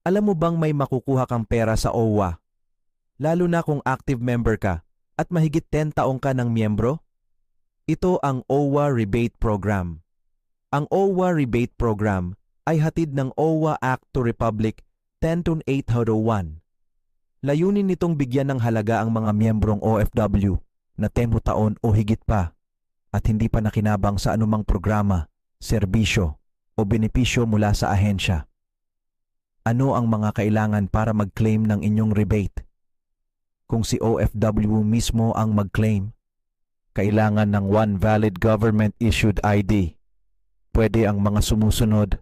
Alam mo bang may makukuha kang pera sa OWA? Lalo na kung active member ka at mahigit 10 taong ka ng miyembro? Ito ang OWA Rebate Program. Ang OWA Rebate Program ay hatid ng OWA Act to Republic 10.801. Layunin nitong bigyan ng halaga ang mga miyembrong OFW na 10 taon o higit pa at hindi pa nakinabang sa anumang programa, serbisyo o benepisyo mula sa ahensya ano ang mga kailangan para mag-claim ng inyong rebate. Kung si OFW mismo ang mag-claim, kailangan ng one valid government-issued ID. Pwede ang mga sumusunod,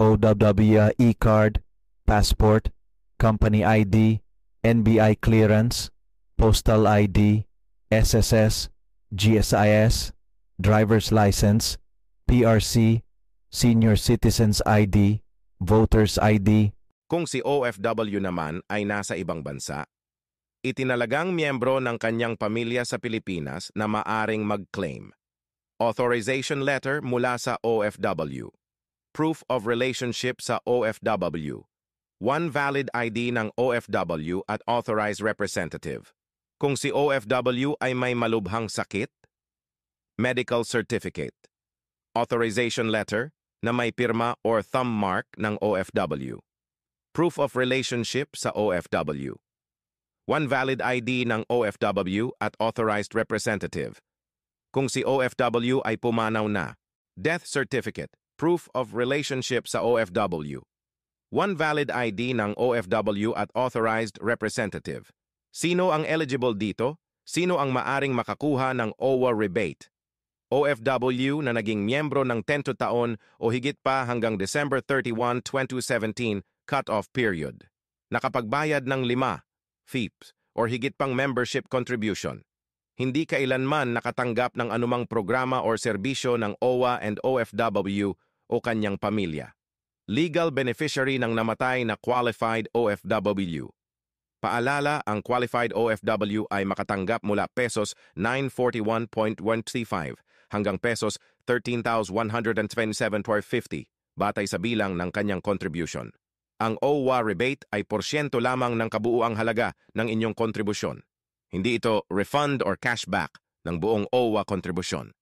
OWW e-card, passport, company ID, NBI clearance, postal ID, SSS, GSIS, driver's license, PRC, senior citizen's ID, voter's ID, kung si OFW naman ay nasa ibang bansa, itinalagang miyembro ng kanyang pamilya sa Pilipinas na maaring mag-claim. Authorization letter mula sa OFW. Proof of relationship sa OFW. One valid ID ng OFW at authorized representative. Kung si OFW ay may malubhang sakit, medical certificate, authorization letter na may pirma or thumb mark ng OFW. Proof of Relationship sa OFW One valid ID ng OFW at Authorized Representative. Kung si OFW ay pumanaw na. Death Certificate, Proof of Relationship sa OFW. One valid ID ng OFW at Authorized Representative. Sino ang eligible dito? Sino ang maaring makakuha ng OWA rebate? OFW na naging miyembro ng 10 taon o higit pa hanggang December 31, 2017 cut-off period, nakapagbayad ng lima, FIPS, or higit pang membership contribution, hindi kailanman nakatanggap ng anumang programa or serbisyo ng OWA and OFW o kanyang pamilya. Legal beneficiary ng namatay na qualified OFW. Paalala, ang qualified OFW ay makatanggap mula pesos 941.135 hanggang pesos 13,127.50 batay sa bilang ng kanyang contribution. Ang OWA rebate ay porsyento lamang ng kabuuang halaga ng inyong kontribusyon. Hindi ito refund or cashback ng buong OWA kontribusyon.